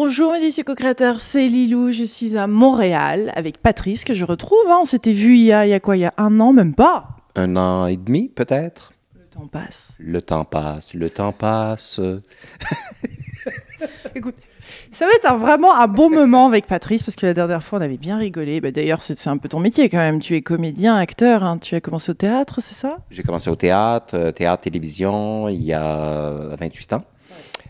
Bonjour mes co-créateurs, c'est Lilou, je suis à Montréal avec Patrice que je retrouve. Hein. On s'était vu il y, a, quoi Il y a un an, même pas Un an et demi peut-être Le temps passe. Le temps passe, le temps passe. Écoute, ça va être vraiment un bon moment avec Patrice parce que la dernière fois on avait bien rigolé. Bah, d'ailleurs, c'est un peu ton métier quand même. Tu es comédien, acteur. Hein. Tu as commencé au théâtre, c'est ça J'ai commencé au théâtre, euh, théâtre, télévision, il y a 28 ans.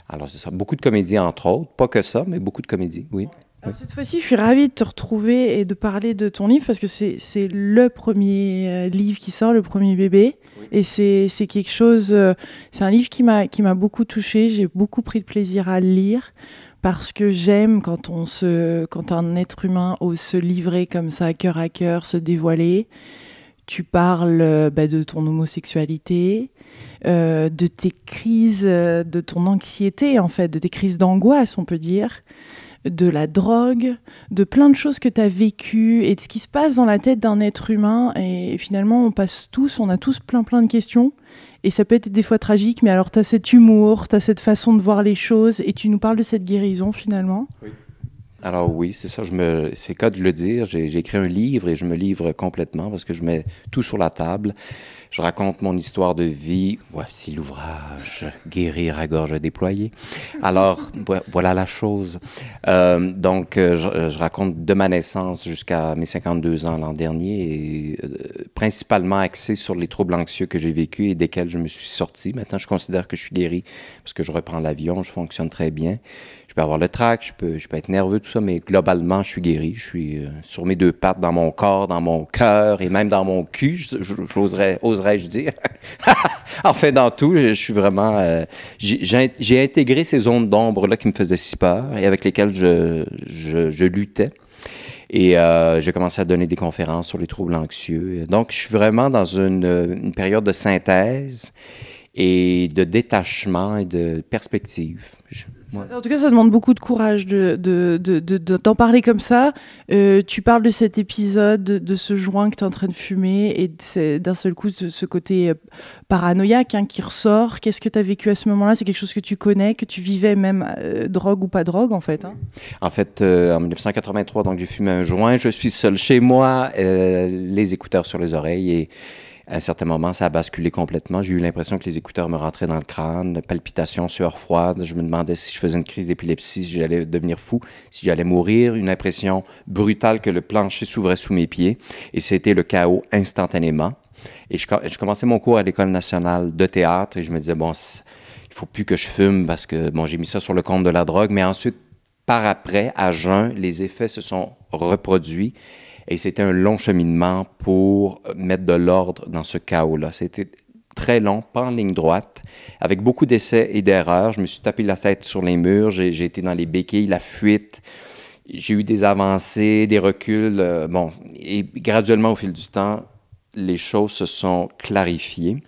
Alors, c'est ça. Beaucoup de comédies, entre autres. Pas que ça, mais beaucoup de comédies, oui. Cette fois-ci, je suis ravie de te retrouver et de parler de ton livre parce que c'est le premier euh, livre qui sort, le premier bébé. Et c'est quelque chose. Euh, c'est un livre qui m'a beaucoup touchée. J'ai beaucoup pris de plaisir à le lire parce que j'aime quand quand un être humain ose se livrer comme ça cœur à cœur, se dévoiler tu parles euh, bah, de ton homosexualité, euh, de tes crises, euh, de ton anxiété en fait, de tes crises d'angoisse on peut dire, de la drogue, de plein de choses que tu as vécues et de ce qui se passe dans la tête d'un être humain. Et finalement on passe tous, on a tous plein plein de questions. Et ça peut être des fois tragique, mais alors tu as cet humour, tu as cette façon de voir les choses et tu nous parles de cette guérison finalement. Alors oui, c'est ça. Je me, c'est cas de le dire. J'ai, écrit un livre et je me livre complètement parce que je mets tout sur la table. Je raconte mon histoire de vie. Voici l'ouvrage Guérir à gorge déployée. Alors voilà la chose. Euh, donc euh, euh, je, raconte de ma naissance jusqu'à mes 52 ans l'an dernier et principalement axé sur les troubles anxieux que j'ai vécu et desquels je me suis sorti. Maintenant, je considère que je suis guéri parce que je reprends l'avion, je fonctionne très bien peux avoir le trac, je peux, je peux être nerveux, tout ça, mais globalement, je suis guéri. Je suis euh, sur mes deux pattes, dans mon corps, dans mon cœur et même dans mon cul, oserais-je dire. enfin, dans tout, je, suis vraiment. Euh, j'ai intégré ces zones d'ombre-là qui me faisaient si peur et avec lesquelles je, je, luttais. Et euh, j'ai commencé à donner des conférences sur les troubles anxieux. Donc, je suis vraiment dans une, une période de synthèse et de détachement et de perspective. Je, en tout cas, ça demande beaucoup de courage de, t'en parler comme ça. Euh, tu parles de cet épisode, de, ce joint que tu es en train de fumer et d'un seul coup, ce côté euh, paranoïaque hein, qui ressort. Qu'est-ce que tu as vécu à ce moment-là C'est quelque chose que tu connais, que tu vivais même, euh, drogue ou pas drogue en fait hein? En fait, en 1983, donc j'ai fumé un joint. Je suis seul chez moi, les écouteurs sur les oreilles et à un certain moment, ça a basculé complètement. J'ai eu l'impression que les écouteurs me rentraient dans le crâne, palpitations, sueur froide. Je me demandais si je faisais une crise d'épilepsie, si j'allais devenir fou, si j'allais mourir. Une impression brutale que le plancher s'ouvrait sous mes pieds. Et c'était le chaos instantanément. Et je, commençais mon cours à l'École nationale de théâtre et je me disais, bon, il faut plus que je fume parce que, bon, j'ai mis ça sur le compte de la drogue. Mais ensuite, par après, à juin, les effets se sont reproduits et c'était un long cheminement pour mettre de l'ordre dans ce chaos-là. C'était très long, pas en ligne droite, avec beaucoup d'essais et d'erreurs. Je me suis tapé la tête sur les murs, j'ai été dans les béquilles, la fuite. J'ai eu des avancées, des reculs. Euh, bon, et graduellement, au fil du temps, les choses se sont clarifiées.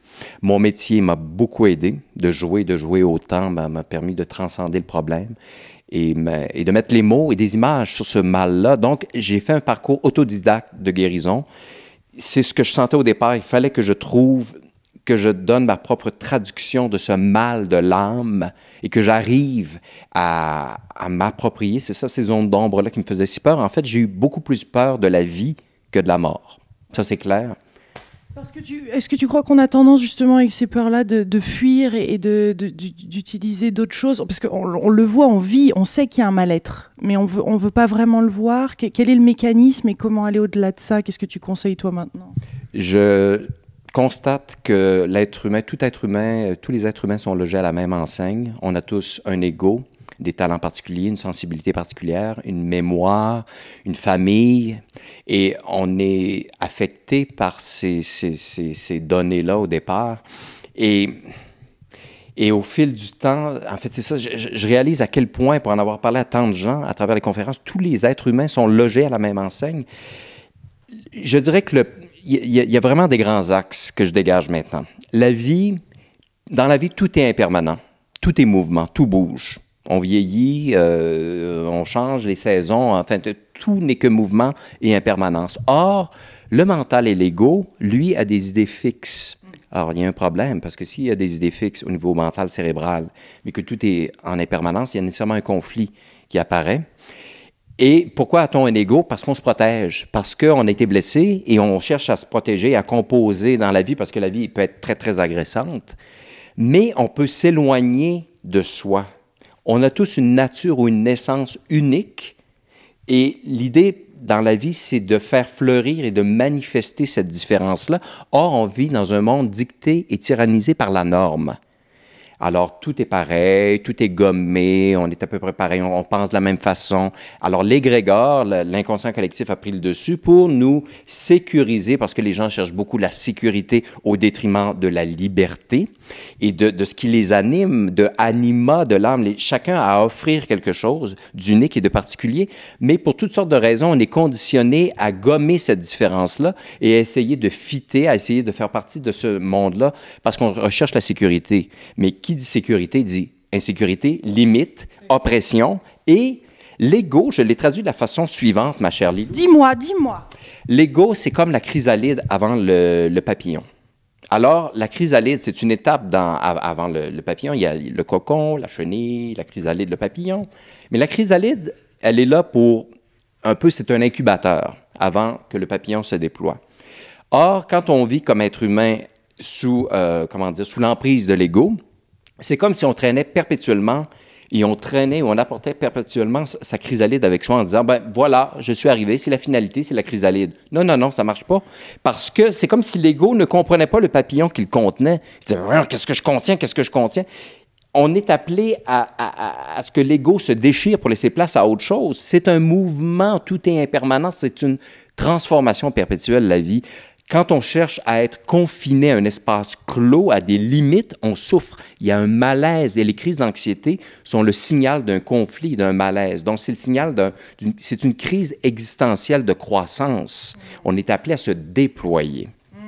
Mon métier m'a beaucoup aidé. De jouer, de jouer autant ben, m'a permis de transcender le problème et, de mettre les mots et des images sur ce mal-là. Donc, j'ai fait un parcours autodidacte de guérison. C'est ce que je sentais au départ. Il fallait que je trouve, que je donne ma propre traduction de ce mal de l'âme et que j'arrive à, m'approprier. C'est ça, ces zones d'ombre-là qui me faisaient si peur. En fait, j'ai eu beaucoup plus peur de la vie que de la mort. Ça, c'est clair est-ce que tu crois qu'on a tendance justement avec ces peurs-là de, fuir et, d'utiliser d'autres choses Parce qu'on le voit, on vit, on sait qu'il y a un mal-être, mais on ne veut pas vraiment le voir. Quel est le mécanisme et comment aller au-delà de ça Qu'est-ce que tu conseilles toi maintenant Je constate que l'être humain, tout être humain, tous les êtres humains sont logés à la même enseigne. On a tous un ego des talents particuliers, une sensibilité particulière, une mémoire, une famille. Et on est affecté par ces, ces, ces, données-là au départ. Et, et au fil du temps, en fait, c'est ça, je, réalise à quel point, pour en avoir parlé à tant de gens à travers les conférences, tous les êtres humains sont logés à la même enseigne. Je dirais que il y, y, a vraiment des grands axes que je dégage maintenant. La vie, dans la vie, tout est impermanent, tout est mouvement, tout bouge. On vieillit, euh, on change les saisons, enfin, tout n'est que mouvement et impermanence. Or, le mental et l'ego, lui, a des idées fixes. Alors, il y a un problème, parce que s'il y a des idées fixes au niveau mental, cérébral, mais que tout est en impermanence, il y a nécessairement un conflit qui apparaît. Et pourquoi a-t-on un ego? Parce qu'on se protège, parce qu'on a été blessé et on cherche à se protéger, à composer dans la vie, parce que la vie peut être très, très agressante. Mais on peut s'éloigner de soi. On a tous une nature ou une naissance unique et l'idée dans la vie, c'est de faire fleurir et de manifester cette différence-là. Or, on vit dans un monde dicté et tyrannisé par la norme. Alors, tout est pareil, tout est gommé, on est à peu près pareil, on, pense de la même façon. Alors, l'égrégore, l'inconscient collectif a pris le dessus pour nous sécuriser, parce que les gens cherchent beaucoup la sécurité au détriment de la liberté et de, ce qui les anime, de anima de l'âme. Chacun à offrir quelque chose d'unique et de particulier, mais pour toutes sortes de raisons, on est conditionné à gommer cette différence-là et à essayer de fitter, à essayer de faire partie de ce monde-là parce qu'on recherche la sécurité. Mais qui dit sécurité dit insécurité, limite, oppression et L'ego, je l'ai traduit de la façon suivante, ma chère Lily. Dis-moi, dis-moi. L'ego, c'est comme la chrysalide avant le papillon. Alors, la chrysalide, c'est une étape avant le, papillon. Il y a le cocon, la chenille, la chrysalide, le papillon. Mais la chrysalide, elle est là pour un peu, c'est un incubateur avant que le papillon se déploie. Or, quand on vit comme être humain sous, euh, comment dire, sous l'emprise de l'ego, c'est comme si on traînait perpétuellement et on traînait ou on apportait perpétuellement sa chrysalide avec soi en disant, ben voilà, je suis arrivé, c'est la finalité, c'est la chrysalide. Non, non, non, ça marche pas. Parce que c'est comme si l'ego ne comprenait pas le papillon qu'il contenait. Il disait, qu'est-ce que je contiens, qu'est-ce que je contiens? on est appelé à, à, à, ce que l'ego se déchire pour laisser place à autre chose. C'est un mouvement, tout est impermanent, c'est une transformation perpétuelle, la vie. Quand on cherche à être confiné à un espace clos, à des limites, on souffre. Il y a un malaise et les crises d'anxiété sont le signal d'un conflit, d'un malaise. Donc, c'est le signal d'une c'est une crise existentielle de croissance. On est appelé à se déployer. Mm.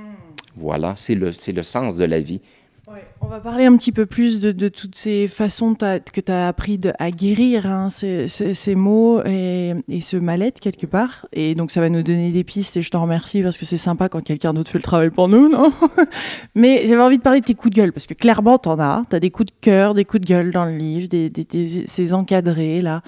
Voilà, c'est le, c'est le sens de la vie. Oui, on va parler un petit peu plus de, toutes ces façons que tu as appris de, à guérir hein, ces, mots et, ce mal-être quelque part. Et donc ça va nous donner des pistes et je t'en remercie parce que c'est sympa quand quelqu'un d'autre fait le travail pour nous, non Mais j'avais envie de parler de tes coups de gueule parce que clairement t'en as. T'as des coups de cœur, des coups de gueule dans le livre, ces encadrés là.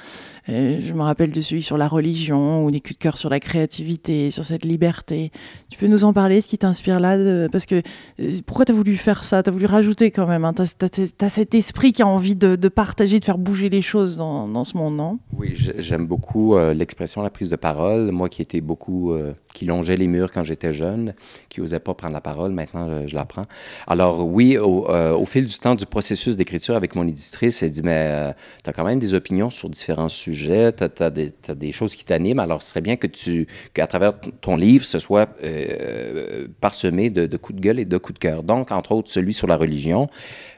Euh, je me rappelle de celui sur la religion ou des coups de cœur sur la créativité, sur cette liberté. Tu peux nous en parler, ce qui t'inspire là Parce que euh, pourquoi t'as voulu faire ça T'as voulu rajouter quand même. Hein. Tu as, cet esprit qui a envie de, partager, de faire bouger les choses dans, ce monde, non? Oui, j'aime beaucoup euh, l'expression, la prise de parole. Moi qui étais beaucoup, euh, qui longeais les murs quand j'étais jeune, qui n'osais pas prendre la parole, maintenant je, la prends. Alors oui, euh, au, fil du temps du processus d'écriture avec mon éditrice, elle dit, mais tu as quand même des opinions sur différents sujets, tu as, des choses qui t'animent, alors ce serait bien que tu, qu'à travers ton livre, ce soit parsemé de, de coups de gueule et de coups de cœur. Donc, entre autres, celui sur la religion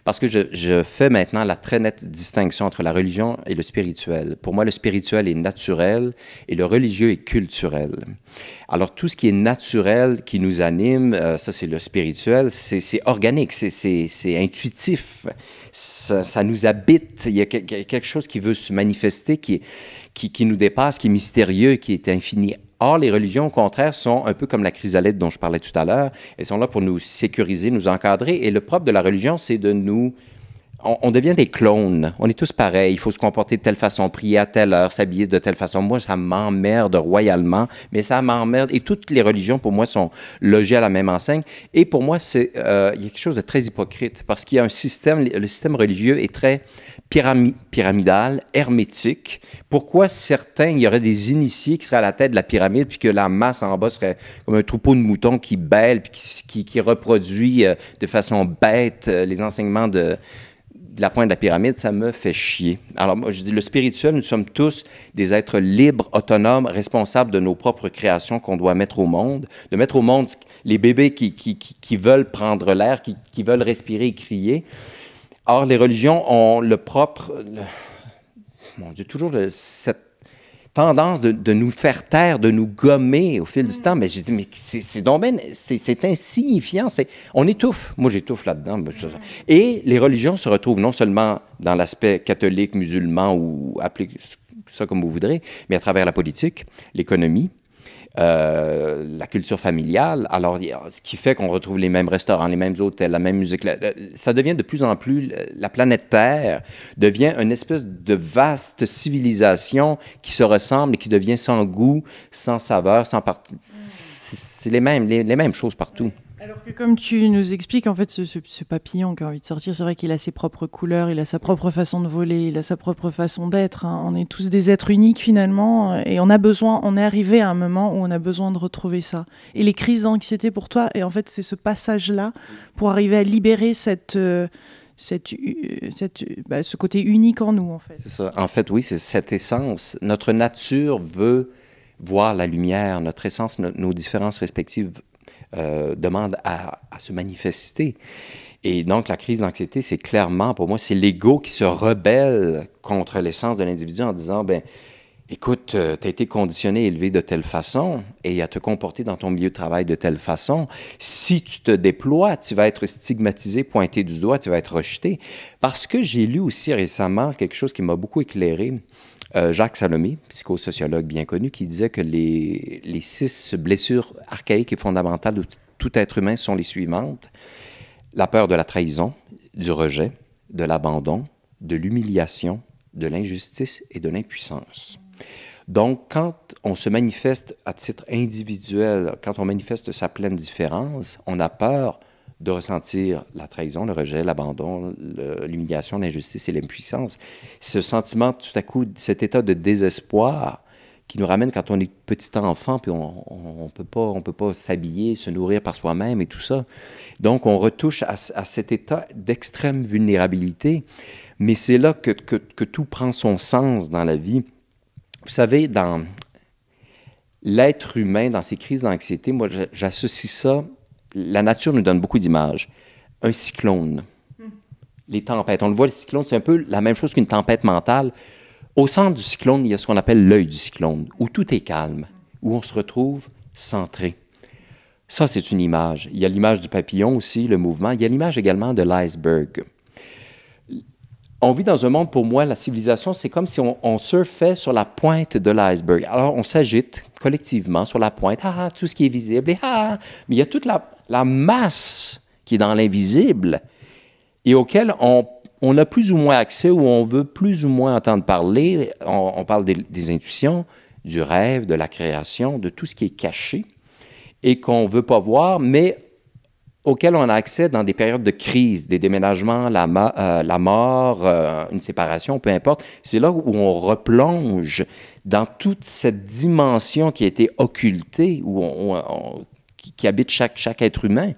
parce que je, fais maintenant la très nette distinction entre la religion et le spirituel. Pour moi, le spirituel est naturel et le religieux est culturel. Alors tout ce qui est naturel, qui nous anime, euh, ça c'est le spirituel, c'est organique, c'est intuitif, ça, nous habite, il y a quelque chose qui veut se manifester, qui, qui nous dépasse, qui est mystérieux, qui est infini. Or, les religions, au contraire, sont un peu comme la chrysalide dont je parlais tout à l'heure. Elles sont là pour nous sécuriser, nous encadrer. Et le propre de la religion, c'est de nous on, devient des clones. On est tous pareils. Il faut se comporter de telle façon, prier à telle heure, s'habiller de telle façon. Moi, ça m'emmerde royalement, mais ça m'emmerde. Et toutes les religions, pour moi, sont logées à la même enseigne. Et pour moi, c'est euh, il y a quelque chose de très hypocrite parce qu'il y a un système, le système religieux est très pyramidal, hermétique. Pourquoi certains, il y aurait des initiés qui seraient à la tête de la pyramide, puis que la masse en bas serait comme un troupeau de moutons qui bêle, puis qui, reproduit euh, de façon bête euh, les enseignements de de la pointe de la pyramide, ça me fait chier. Alors, moi, je dis, le spirituel, nous sommes tous des êtres libres, autonomes, responsables de nos propres créations qu'on doit mettre au monde, de mettre au monde les bébés qui, qui, veulent prendre l'air, qui, veulent respirer et crier. Or, les religions ont le propre... mon Dieu, toujours le, cette tendance de, nous faire taire, de nous gommer au fil du mm. temps. Mais j'ai dit, mais c'est dommage, c'est insignifiant. c'est on étouffe. Moi, j'étouffe là-dedans. Et les religions se retrouvent non seulement dans l'aspect catholique, musulman ou appelez ça comme vous voudrez, mais à travers la politique, l'économie, euh, la culture familiale. Alors, ce qui fait qu'on retrouve les mêmes restaurants, les mêmes hôtels, la même musique. Ça devient de plus en plus, la planète Terre devient une espèce de vaste civilisation qui se ressemble et qui devient sans goût, sans saveur, sans part. Mm. C'est les mêmes, les mêmes choses partout. Alors que comme tu nous expliques, en fait, ce, papillon qui a envie de sortir, c'est vrai qu'il a ses propres couleurs, il a sa propre façon de voler, il a sa propre façon d'être. Hein. On est tous des êtres uniques finalement, euh, et on a besoin, on est arrivé à un moment où on a besoin de retrouver ça. Et les crises d'anxiété pour toi, et en fait, c'est ce passage-là pour arriver à libérer cette... Euh, cette, euh, bah, ce côté unique en nous, en fait. C'est ça. En fait, oui, c'est cette essence. Notre nature veut voir la lumière. Notre essence, nos différences respectives euh, demande à, se manifester. Et donc, la crise d'anxiété, c'est clairement, pour moi, c'est l'ego qui se rebelle contre l'essence de l'individu en disant, ben, écoute, euh, tu as été conditionné, élevé de telle façon et à te comporter dans ton milieu de travail de telle façon. Si tu te déploies, tu vas être stigmatisé, pointé du doigt, tu vas être rejeté. Parce que j'ai lu aussi récemment quelque chose qui m'a beaucoup éclairé. Euh, Jacques Salomé, psychosociologue bien connu, qui disait que les, les six blessures archaïques et fondamentales de tout être humain sont les suivantes. La peur de la trahison, du rejet, de l'abandon, de l'humiliation, de l'injustice et de l'impuissance. Donc, quand on se manifeste à titre individuel, quand on manifeste sa pleine différence, on a peur de ressentir la trahison, le rejet, l'abandon, l'humiliation, l'injustice et l'impuissance. Ce sentiment, tout à coup, cet état de désespoir qui nous ramène quand on est petit enfant, puis on ne peut pas, on peut pas s'habiller, se nourrir par soi-même et tout ça. Donc, on retouche à, cet état d'extrême vulnérabilité. Mais c'est là que, que, tout prend son sens dans la vie. Vous savez, dans l'être humain, dans ses crises d'anxiété, moi, j'associe ça la nature nous donne beaucoup d'images. Un cyclone, hmm. les tempêtes, on le voit, le cyclone, c'est un peu la même chose qu'une tempête mentale. Au centre du cyclone, il y a ce qu'on appelle l'œil du cyclone, où tout est calme, où on se retrouve centré. Ça, c'est une image. Il y a l'image du papillon aussi, le mouvement. Il y a l'image également de l'iceberg. On vit dans un monde, pour moi, la civilisation, c'est comme si on, surfait sur la pointe de l'iceberg. Alors, on s'agite collectivement sur la pointe, ah, ah tout ce qui est visible, et ah, ah. mais il y a toute la la masse qui est dans l'invisible et auquel on, a plus ou moins accès ou on veut plus ou moins entendre parler. On, parle des, intuitions, du rêve, de la création, de tout ce qui est caché et qu'on ne veut pas voir, mais auquel on a accès dans des périodes de crise, des déménagements, la, euh, mort, euh, une séparation, peu importe. C'est là où on replonge dans toute cette dimension qui a été occultée, où on, qui habite chaque, chaque être humain.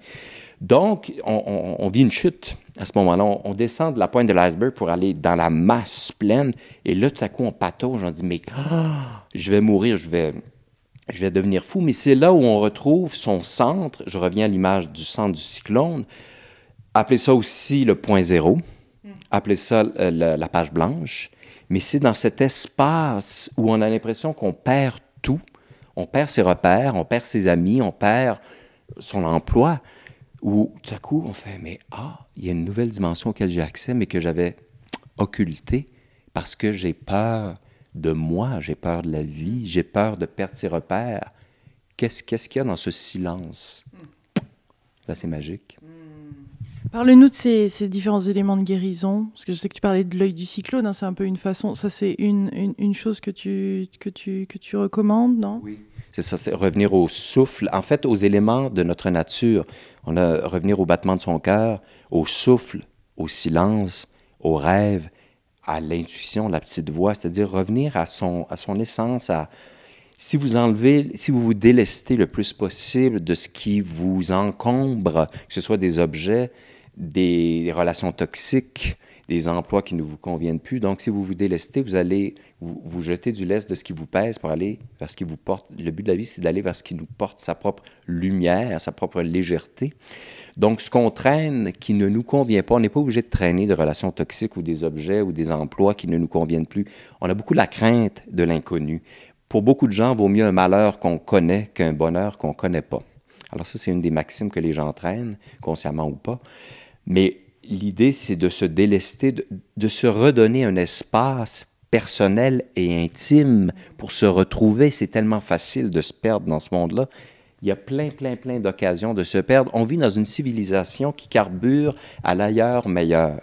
Donc, on, vit une chute à ce moment-là. On, descend de la pointe de l'iceberg pour aller dans la masse pleine. Et là, tout à coup, on patauge. On dit, mais ah, je vais mourir, je vais, je vais devenir fou. Mais c'est là où on retrouve son centre. Je reviens à l'image du centre du cyclone. Appelez ça aussi le point zéro. Appelez ça euh, la page blanche. Mais c'est dans cet espace où on a l'impression qu'on perd tout on perd ses repères, on perd ses amis, on perd son emploi, Ou tout à coup, on fait, mais ah, il y a une nouvelle dimension auquel j'ai accès, mais que j'avais occultée parce que j'ai peur de moi, j'ai peur de la vie, j'ai peur de perdre ses repères. Qu'est-ce qu'il y a dans ce silence? Là, c'est magique. Hmm. Parle-nous de ces, différents éléments de guérison, parce que je sais que tu parlais de l'œil du cyclone, hein, c'est un peu une façon, ça c'est une, chose que tu, que tu recommandes, non Oui. C'est ça, c'est revenir au souffle, en fait, aux éléments de notre nature. On a revenir au battement de son cœur, au souffle, au silence, au rêve, à l'intuition, la petite voix, c'est-à-dire revenir à son, à son essence, à, si vous enlevez, si vous vous délestez le plus possible de ce qui vous encombre, que ce soit des objets, des relations toxiques, des emplois qui ne vous conviennent plus. Donc, si vous vous délestez, vous allez vous, jeter du lest de ce qui vous pèse pour aller vers ce qui vous porte. Le but de la vie, c'est d'aller vers ce qui nous porte sa propre lumière, sa propre légèreté. Donc, ce qu'on traîne qui ne nous convient pas, on n'est pas obligé de traîner des relations toxiques ou des objets ou des emplois qui ne nous conviennent plus. On a beaucoup la crainte de l'inconnu. Pour beaucoup de gens, vaut mieux un malheur qu'on connaît qu'un bonheur qu'on ne connaît pas. Alors ça, c'est une des maximes que les gens traînent, consciemment ou pas. Mais l'idée, c'est de se délester, de, se redonner un espace personnel et intime pour se retrouver. C'est tellement facile de se perdre dans ce monde-là. Il y a plein, plein, plein d'occasions de se perdre. On vit dans une civilisation qui carbure à l'ailleurs meilleur.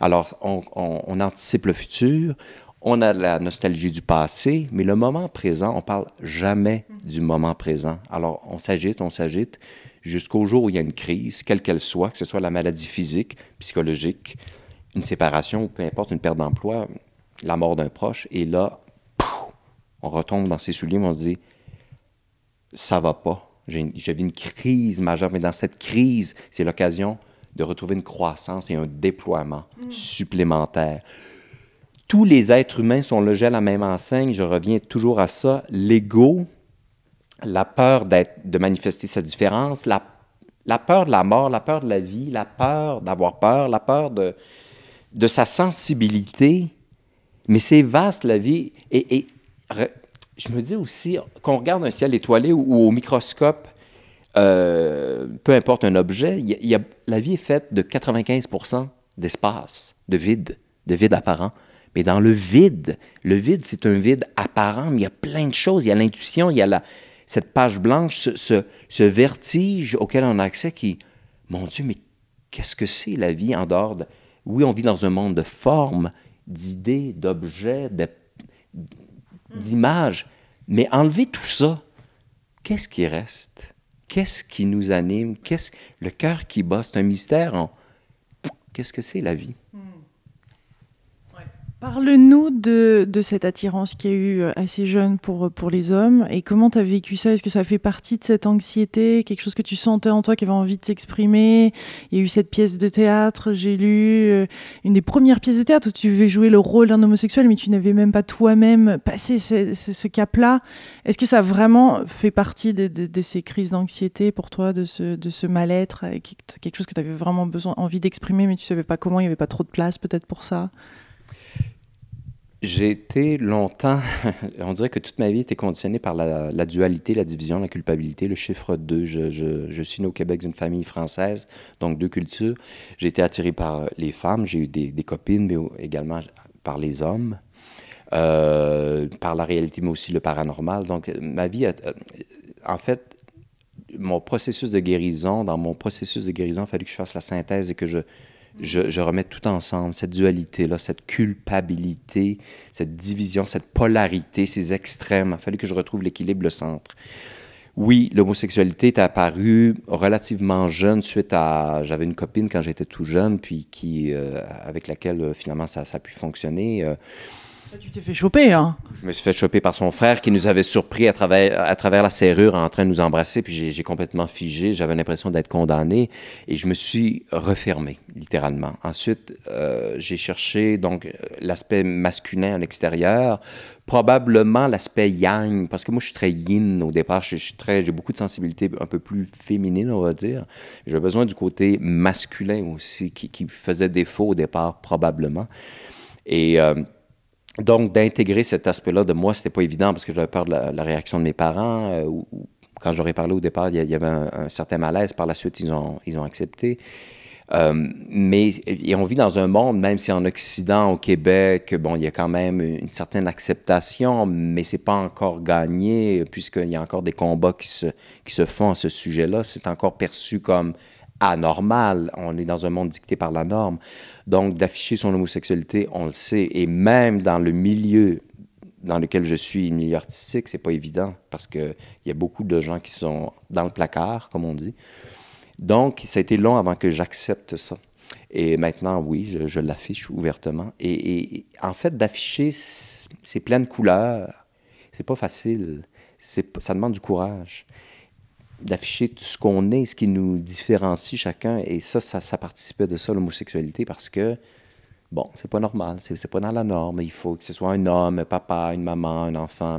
Alors, on, anticipe le futur, on a la nostalgie du passé, mais le moment présent, on parle jamais du moment présent. Alors, on s'agite, on s'agite jusqu'au jour où il y a une crise, quelle qu'elle soit, que ce soit la maladie physique, psychologique, une séparation ou peu importe, une perte d'emploi, la mort d'un proche, et là, on retombe dans ses souliers, on se dit, ça va pas. J'ai vu une crise majeure, mais dans cette crise, c'est l'occasion de retrouver une croissance et un déploiement mm. supplémentaire. Tous les êtres humains sont logés à la même enseigne, je reviens toujours à ça. L'ego, la peur de manifester sa différence, la, la, peur de la mort, la peur de la vie, la peur d'avoir peur, la peur de, de sa sensibilité. Mais c'est vaste la vie. Et, je me dis aussi, qu'on regarde un ciel étoilé ou, au microscope, euh, peu importe un objet, la vie est faite de 95 d'espace, de vide, de vide apparent. Mais dans le vide, le vide, c'est un vide apparent, mais il y a plein de choses. Il y a l'intuition, il y a la, cette page blanche, ce, vertige auquel on a accès qui, mon Dieu, mais qu'est-ce que c'est la vie en dehors Oui, on vit dans un monde de formes, d'idées, d'objets, d'images, mais enlever tout ça, qu'est-ce qui reste? Qu'est-ce qui nous anime? Qu'est-ce... Le cœur qui bat, c'est un mystère. Qu'est-ce que c'est la vie? Parle-nous de, cette attirance qu'il y a eu euh, assez jeune pour, euh, pour les hommes et comment tu as vécu ça Est-ce que ça fait partie de cette anxiété Quelque chose que tu sentais en toi qui avait envie de s'exprimer Il y a eu cette pièce de théâtre, j'ai lu euh, une des premières pièces de théâtre où tu devais jouer le rôle d'un homosexuel mais tu n'avais même pas toi-même passé ce, ce, cap-là. Est-ce que ça vraiment fait partie de, ces crises d'anxiété pour toi, de ce, de mal-être Quelque chose que tu avais vraiment besoin, envie d'exprimer mais tu savais pas comment, il n'y avait pas trop de place peut-être pour ça j'ai été longtemps, on dirait que toute ma vie était conditionnée par la, dualité, la division, la culpabilité, le chiffre 2. Je, suis né au Québec d'une famille française, donc deux cultures. J'ai été attiré par les femmes, j'ai eu des, copines, mais également par les hommes, euh, par la réalité, mais aussi le paranormal. Donc ma vie, euh, en fait, mon processus de guérison, dans mon processus de guérison, il a fallu que je fasse la synthèse et que je, je, remets tout ensemble, cette dualité-là, cette culpabilité, cette division, cette polarité, ces extrêmes. Il a fallu que je retrouve l'équilibre, le centre. Oui, l'homosexualité est apparue relativement jeune suite à... J'avais une copine quand j'étais tout jeune, puis qui, euh, avec laquelle euh, finalement ça, a pu fonctionner. Euh, tu t'es fait choper, hein? Je me suis fait choper par son frère qui nous avait surpris à travers, à travers la serrure en train de nous embrasser. Puis j'ai complètement figé. J'avais l'impression d'être condamné et je me suis refermé, littéralement. Ensuite, euh, j'ai cherché donc l'aspect masculin à l'extérieur, probablement l'aspect yang, parce que moi je suis très yin au départ. Je, suis très, j'ai beaucoup de sensibilité un peu plus féminine, on va dire. J'avais besoin du côté masculin aussi qui, faisait défaut au départ, probablement. Et. Euh, donc, d'intégrer cet aspect-là de moi, c'était pas évident parce que j'avais peur de la, réaction de mes parents. Euh, ou, quand j'aurais parlé au départ, il y, avait un, certain malaise. Par la suite, ils ont, ils ont accepté. Euh, mais on vit dans un monde, même si en Occident, au Québec, bon, il y a quand même une certaine acceptation, mais c'est pas encore gagné, puisqu'il y a encore des combats qui qui se font à ce sujet-là. C'est encore perçu comme normal, On est dans un monde dicté par la norme. Donc, d'afficher son homosexualité, on le sait. Et même dans le milieu dans lequel je suis, milieu artistique, c'est pas évident parce qu'il y a beaucoup de gens qui sont dans le placard, comme on dit. Donc, ça a été long avant que j'accepte ça. Et maintenant, oui, je, l'affiche ouvertement. Et, en fait, d'afficher ces pleines couleurs, c'est pas facile. Ça demande du courage d'afficher tout ce qu'on est, ce qui nous différencie chacun. Et ça, ça, ça participait de ça, l'homosexualité, parce que, bon, c'est pas normal, c'est pas dans la norme. Il faut que ce soit un homme, un papa, une maman, un enfant.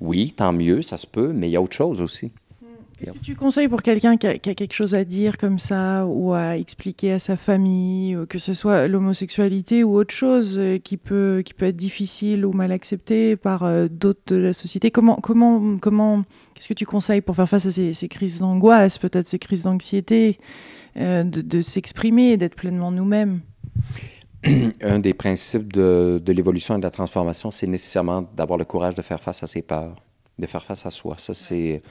Oui, tant mieux, ça se peut, mais il y a autre chose aussi. Hmm. est ce que tu conseilles pour quelqu'un qui, a quelque chose à dire comme ça, ou à expliquer à sa famille, que ce soit l'homosexualité ou autre chose euh, qui peut, qui peut être difficile ou mal acceptée par euh, d'autres de la société Comment, comment, comment est ce que tu conseilles pour faire face à ces, crises d'angoisse, peut-être ces crises d'anxiété, euh, de, s'exprimer, d'être pleinement nous-mêmes Un des principes de, l'évolution et de la transformation, c'est nécessairement d'avoir le courage de faire face à ses peurs, de faire face à soi. Ça, c'est.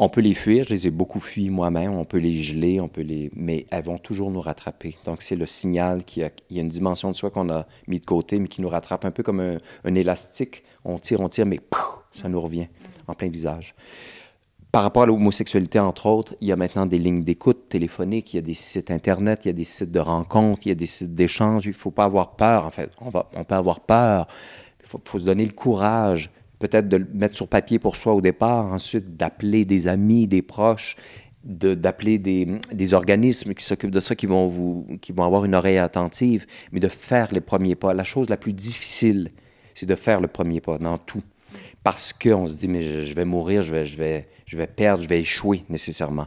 On peut les fuir, je les ai beaucoup fui moi-même, on peut les geler, on peut les... mais elles vont toujours nous rattraper. Donc c'est le signal qu'il y, a... une dimension de soi qu'on a mis de côté, mais qui nous rattrape un peu comme un, un élastique. On tire, on tire, mais ça nous revient en plein visage. Par rapport à l'homosexualité, entre autres, il y a maintenant des lignes d'écoute téléphoniques, il y a des sites Internet, il y a des sites de rencontres, il y a des sites d'échanges. Il ne faut pas avoir peur. En fait, on, peut avoir peur. Il faut, se donner le courage, peut-être de le mettre sur papier pour soi au départ, ensuite d'appeler des amis, des proches d'appeler des, organismes qui s'occupent de ça, qui vont avoir une oreille attentive, mais de faire les premiers pas. La chose la plus difficile, c'est de faire le premier pas dans tout parce qu'on se dit, mais je, vais mourir, je vais, je, vais, je vais perdre, je vais échouer nécessairement.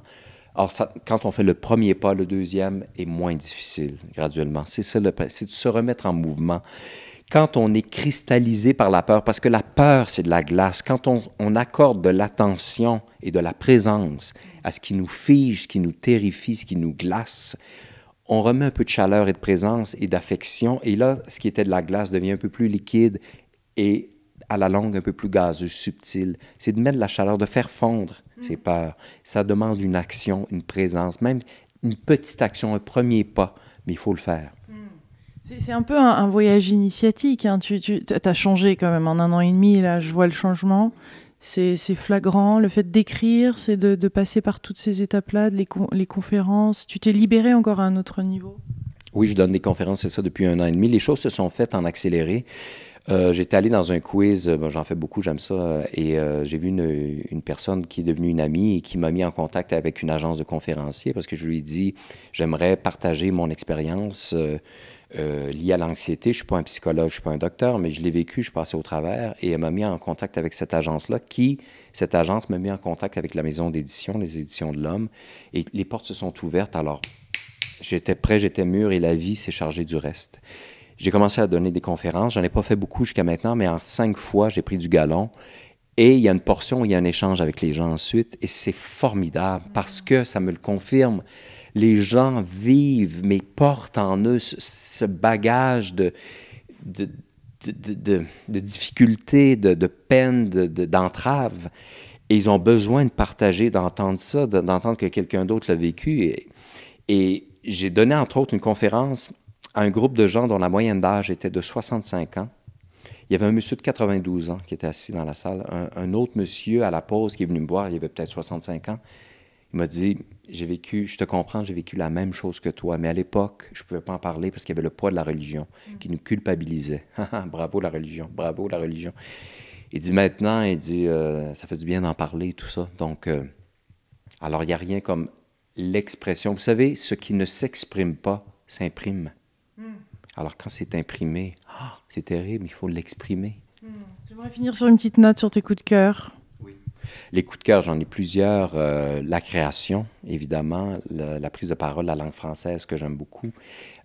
Or, ça, quand on fait le premier pas, le deuxième est moins difficile graduellement. C'est ça, c'est de se remettre en mouvement. Quand on est cristallisé par la peur, parce que la peur, c'est de la glace, quand on, on accorde de l'attention et de la présence à ce qui nous fige, ce qui nous terrifie, ce qui nous glace, on remet un peu de chaleur et de présence et d'affection, et là, ce qui était de la glace devient un peu plus liquide et à la longue un peu plus gazeuse, subtile. C'est de mettre la chaleur, de faire fondre ces mm. peurs. Ça demande une action, une présence, même une petite action, un premier pas, mais il faut le faire. Mm. C'est un peu un, voyage initiatique. Hein. Tu, as changé quand même en un an et demi. Là, je vois le changement. C'est flagrant. Le fait d'écrire, c'est de, passer par toutes ces étapes-là, les, les conférences. Tu t'es libéré encore à un autre niveau. Oui, je donne des conférences, c'est ça, depuis un an et demi. Les choses se sont faites en accéléré. Euh, j'étais allé dans un quiz, euh, j'en fais beaucoup, j'aime ça, euh, et j'ai vu une, personne qui est devenue une amie et qui m'a mis en contact avec une agence de conférenciers parce que je lui ai dit j'aimerais partager mon expérience liée à l'anxiété. Je ne suis pas un psychologue, je ne suis pas un docteur, mais je l'ai vécu, je suis passé au travers et elle m'a mis en contact avec cette agence-là qui, cette agence m'a mis en contact avec la maison d'édition, les Éditions de l'Homme, et les portes se sont ouvertes. Alors, j'étais prêt, j'étais mûr et la vie s'est chargée du reste. J'ai commencé à donner des conférences. J'en ai pas fait beaucoup jusqu'à maintenant, mais en cinq fois, j'ai pris du galon. Et il y a une portion, il y a un échange avec les gens ensuite. Et c'est formidable parce que ça me le confirme. Les gens vivent, mais portent en eux ce, bagage de, de, de, de, de difficultés, de, peines, d'entraves. et ils ont besoin de partager, d'entendre ça, d'entendre que quelqu'un d'autre l'a vécu. et j'ai donné, entre autres, une conférence un groupe de gens dont la moyenne d'âge était de 65 ans. Il y avait un monsieur de 92 ans qui était assis dans la salle, un, autre monsieur à la pause qui est venu me voir, il avait peut-être 65 ans. Il m'a dit, j'ai vécu, je te comprends, j'ai vécu la même chose que toi, mais à l'époque, je ne pouvais pas en parler parce qu'il y avait le poids de la religion qui nous culpabilisait. bravo la religion, bravo la religion. Il dit maintenant, il dit, euh, ça fait du bien d'en parler, tout ça. Donc, euh, alors il n'y a rien comme l'expression. Vous savez, ce qui ne s'exprime pas s'imprime. Alors quand c'est imprimé, ah, c'est terrible, il faut l'exprimer. Je hmm. J'aimerais finir sur une petite note sur tes coups de cœur. Oui. Les coups de cœur, j'en ai plusieurs. Euh, la création, évidemment, la, prise de parole, la langue française que j'aime beaucoup.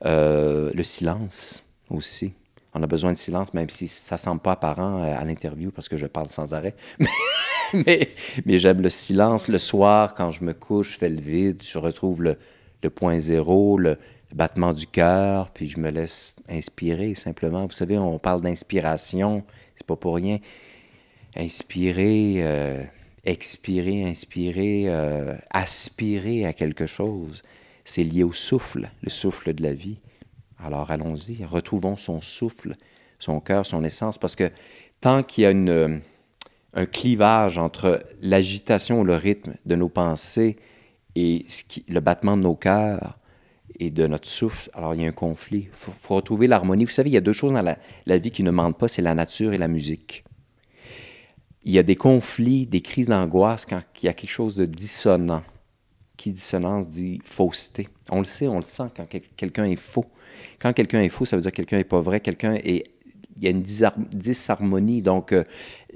Euh, le silence aussi. On a besoin de silence, même si ça ne semble pas apparent euh, à l'interview parce que je parle sans arrêt. mais, j'aime le silence. Le soir, quand je me couche, je fais le vide, je retrouve le, le point zéro, le, battement du cœur, puis je me laisse inspirer simplement. Vous savez, on parle d'inspiration, c'est pas pour rien. Inspirer, euh, expirer, inspirer, euh, aspirer à quelque chose, c'est lié au souffle, le souffle de la vie. Alors allons-y, retrouvons son souffle, son cœur, son essence, parce que tant qu'il y a une, euh, un clivage entre l'agitation, le rythme de nos pensées et le battement de nos cœurs, et de notre souffle. Alors, il y a un conflit. Il faut, retrouver l'harmonie. Vous savez, il y a deux choses dans la, vie qui ne mentent pas, c'est la nature et la musique. Il y a des conflits, des crises d'angoisse quand il y a quelque chose de dissonant. Qui dissonance dit fausseté. On le sait, on le sent quand quelqu'un est faux. Quand quelqu'un est faux, ça veut dire que quelqu'un n'est pas vrai, quelqu'un est... Il y a une disharmonie. Donc, euh,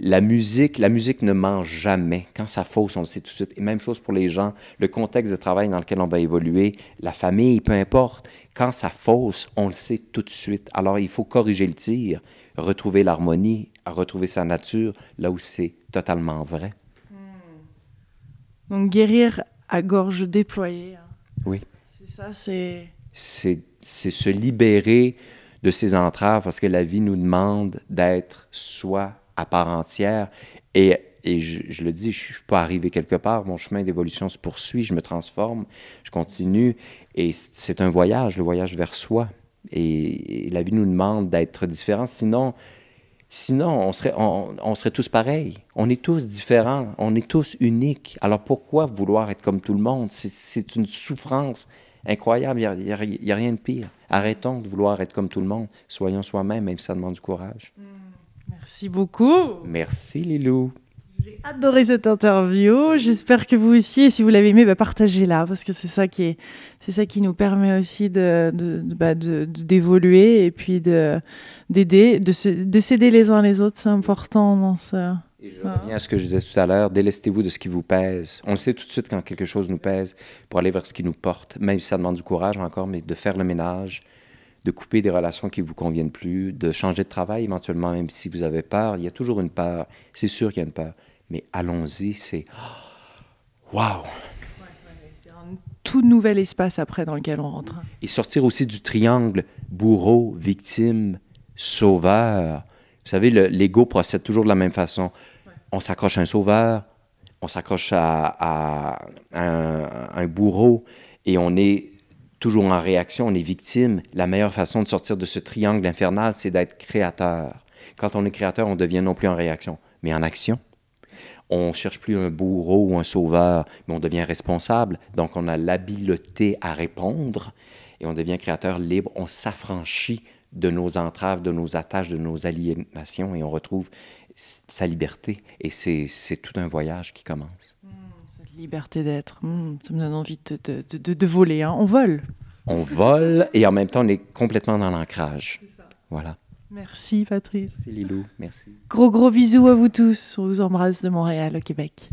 la musique, la musique ne mange jamais. Quand ça fausse, on le sait tout de suite. Et même chose pour les gens, le contexte de travail dans lequel on va évoluer, la famille, peu importe. Quand ça fausse, on le sait tout de suite. Alors il faut corriger le tir, retrouver l'harmonie, retrouver sa nature, là où c'est totalement vrai. Hmm. Donc guérir à gorge déployée. Hein. Oui. C'est ça, c'est... C'est se libérer de ses entraves parce que la vie nous demande d'être soi à part entière. Et, je, le dis, je ne suis pas arrivé quelque part. Mon chemin d'évolution se poursuit, je me transforme, je continue. Et c'est un voyage, le voyage vers soi. Et, la vie nous demande d'être différents. Sinon, sinon on, serait, on, serait tous pareils. On est tous différents, on est tous uniques. Alors pourquoi vouloir être comme tout le monde? C'est une souffrance incroyable, il n'y a, rien de pire. Arrêtons de vouloir être comme tout le monde, soyons soi-même, même si ça demande du courage. Mm. Merci beaucoup. Merci Lilou. J'ai adoré cette interview. J'espère que vous aussi, et si vous l'avez aimée, bah, partagez-la parce que c'est ça qui est, c'est ça qui nous permet aussi de, bah, d'évoluer et puis de, d'aider, de, s'aider les uns les autres. C'est important dans ça. Et je reviens à ce que je disais tout à l'heure, délestez-vous de ce qui vous pèse. On le sait tout de suite quand quelque chose nous pèse pour aller vers ce qui nous porte, même si ça demande du courage encore, mais de faire le ménage, de couper des relations qui ne vous conviennent plus, de changer de travail éventuellement, même si vous avez peur. Il y a toujours une peur. C'est sûr qu'il y a une peur. Mais allons-y, c'est waouh! Wow. c'est un tout nouvel espace après dans lequel on rentre. Et sortir aussi du triangle bourreau, victime, sauveur. Vous savez, l'ego procède toujours de la même façon. On s'accroche à un sauveur, on s'accroche à un bourreau et on est toujours en réaction, on est victime. La meilleure façon de sortir de ce triangle infernal, c'est d'être créateur. Quand on est créateur, on devient non plus en réaction, mais en action. On ne cherche plus un bourreau ou un sauveur, mais on devient responsable. Donc, on a l'habileté à répondre et on devient créateur libre. On s'affranchit de nos entraves, de nos attaches, de nos aliénations et on retrouve sa liberté. Et c'est tout un voyage qui commence. Liberté d'être. Hmm, ça me donne envie de, de, voler. Hein. On vole. On vole et en même temps, on est complètement dans l'ancrage. Voilà. Merci Patrice. C'est Lilou, merci. Gros gros bisous à vous tous. On vous embrasse de Montréal au Québec.